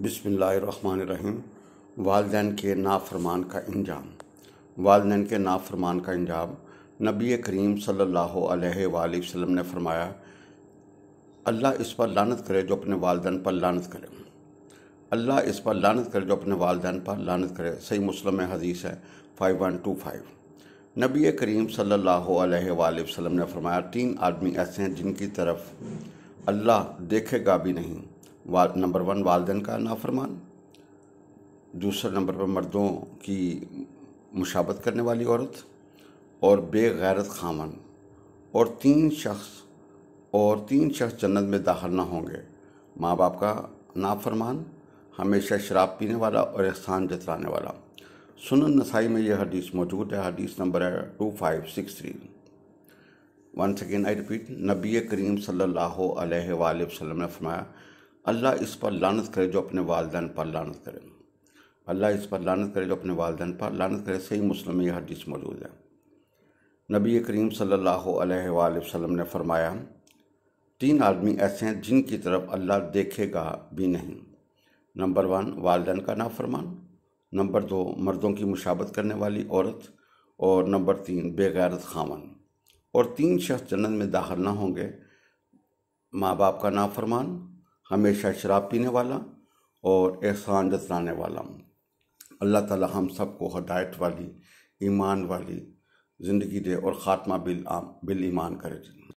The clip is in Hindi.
बिसमीम वालदेन के नाफरमान का इंजाम वालदन के नाफरमान का इंजाम नबी करीम सल्लल्लाहु अलैहि वसल्लम ने फरमाया अल्लाह इस पर लानत करे जो अपने वालदेन पर लानत करे अल्लाह इस पर लानत करे जो अपने वालदेन पर लानत करे सही मुस्लिम हदीस है फाइव वन टू फाइव नबी करीम सल्लल्लाहु अलैहि वसल्लम ने फरमाया तीन आदमी ऐसे हैं जिनकी तरफ अल्लाह देखेगा भी नहीं नंबर वन वालदेन का नाफरमान दूसरा नंबर पर मर्दों की मुशाबत करने वाली औरत और बेगैरत खामन और तीन शख्स और तीन शख्स जन्नत में दाखिल ना होंगे माँ बाप का नाफरमान हमेशा शराब पीने वाला और एहसान जतराने वाला सुनन नसाई में यह हदीस मौजूद है हदीस नंबर है two five six three one second I repeat नबी करीम सल्लल्लाहु अलैहि वसल्लम ने फरमाया अल्लाह इस पर लानत करे जो अपने वालदेन पर लानत करे अल्लाह इस पर लानत करे जो अपने वालदेन पर लानत करे सही मुस्लिम में यह हदीस मौजूद है नबी करीम सल्लल्लाहु अलैहि वसल्लम ने फरमाया तीन आदमी ऐसे हैं जिनकी तरफ अल्लाह देखेगा भी नहीं नंबर वन वालदेन का नाफरमान नंबर दो मर्दों की मुशाबत करने वाली औरत और नंबर तीन बेगैरत खामन और तीन शख्स जन्नत में दाखिल ना होंगे माँ बाप का नाफरमान हमेशा शराब पीने वाला और एहसान जतराने वाला अल्लाह ताला हम सबको हदायत वाली ईमान वाली ज़िंदगी दे और ख़ात्मा बिल आम बिल ईमान करे